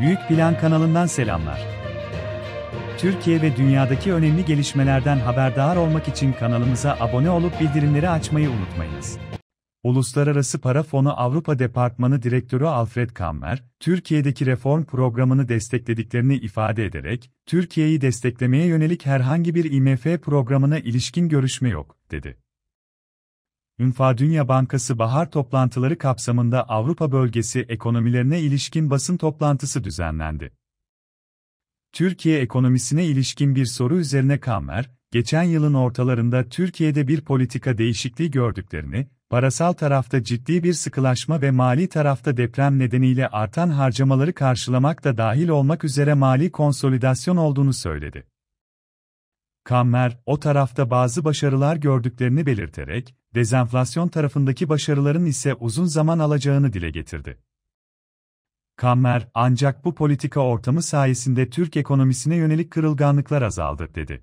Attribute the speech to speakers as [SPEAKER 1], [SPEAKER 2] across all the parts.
[SPEAKER 1] Büyük Plan kanalından selamlar. Türkiye ve dünyadaki önemli gelişmelerden haberdar olmak için kanalımıza abone olup bildirimleri açmayı unutmayınız. Uluslararası Para Fonu Avrupa Departmanı Direktörü Alfred Kammer, Türkiye'deki reform programını desteklediklerini ifade ederek, Türkiye'yi desteklemeye yönelik herhangi bir IMF programına ilişkin görüşme yok, dedi. Ünfa Dünya Bankası bahar toplantıları kapsamında Avrupa bölgesi ekonomilerine ilişkin basın toplantısı düzenlendi. Türkiye ekonomisine ilişkin bir soru üzerine Kamer, geçen yılın ortalarında Türkiye'de bir politika değişikliği gördüklerini, parasal tarafta ciddi bir sıkılaşma ve mali tarafta deprem nedeniyle artan harcamaları karşılamak da dahil olmak üzere mali konsolidasyon olduğunu söyledi. Kammer, o tarafta bazı başarılar gördüklerini belirterek, dezenflasyon tarafındaki başarıların ise uzun zaman alacağını dile getirdi. Kammer, ancak bu politika ortamı sayesinde Türk ekonomisine yönelik kırılganlıklar azaldı, dedi.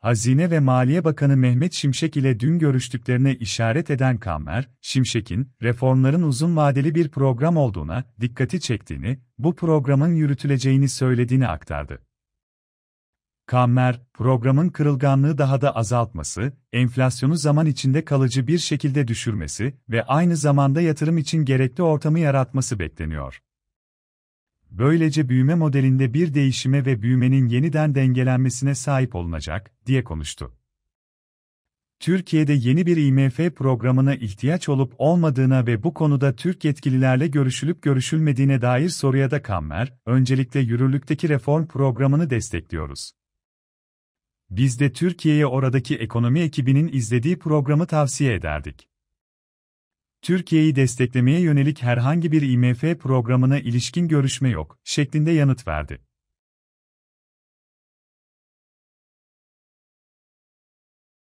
[SPEAKER 1] Hazine ve Maliye Bakanı Mehmet Şimşek ile dün görüştüklerine işaret eden Kammer, Şimşek'in reformların uzun vadeli bir program olduğuna dikkati çektiğini, bu programın yürütüleceğini söylediğini aktardı. Kammer, programın kırılganlığı daha da azaltması, enflasyonu zaman içinde kalıcı bir şekilde düşürmesi ve aynı zamanda yatırım için gerekli ortamı yaratması bekleniyor. Böylece büyüme modelinde bir değişime ve büyümenin yeniden dengelenmesine sahip olunacak, diye konuştu. Türkiye'de yeni bir IMF programına ihtiyaç olup olmadığına ve bu konuda Türk yetkililerle görüşülüp görüşülmediğine dair soruya da Kammer, öncelikle yürürlükteki reform programını destekliyoruz biz de Türkiye'ye oradaki ekonomi ekibinin izlediği programı tavsiye ederdik. Türkiye'yi desteklemeye yönelik herhangi bir IMF programına ilişkin görüşme yok şeklinde yanıt verdi.